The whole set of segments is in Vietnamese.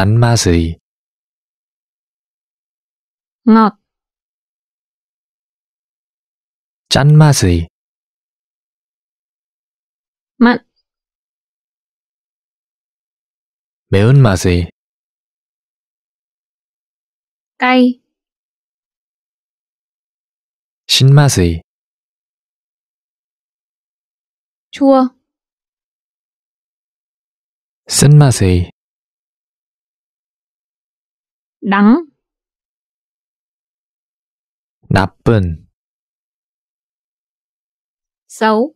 Thánh ma sĩ Ngọt Chắn ma sĩ Mặn 매운 ma sĩ Cay Xin ma sĩ Chua Xin ma sĩ đắng 나쁜 xấu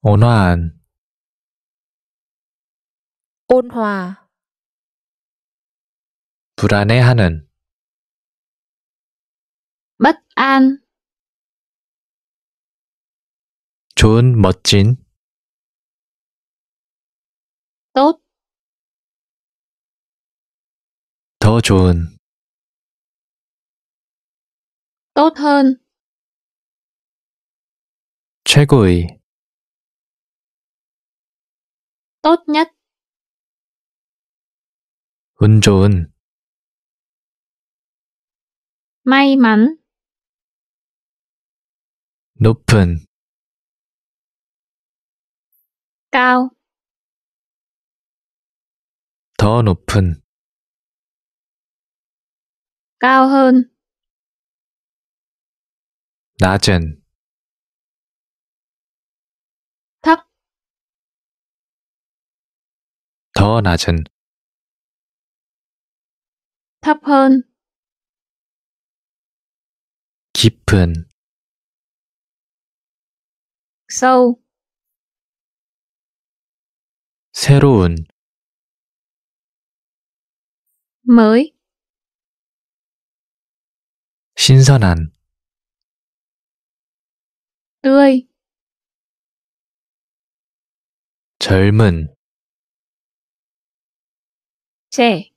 온화한 ôn hòa 불안해하는 bất an 좋은 멋진 tốt 좋은 tốt hơn 최고의 tốt nhất 운 좋은 may mắn 높은 cao 더 높은 cao hơn 낮은 thấp 더 낮은 thấp hơn 깊은 sâu 새로운 mới 신선한 tươi 젊은 trẻ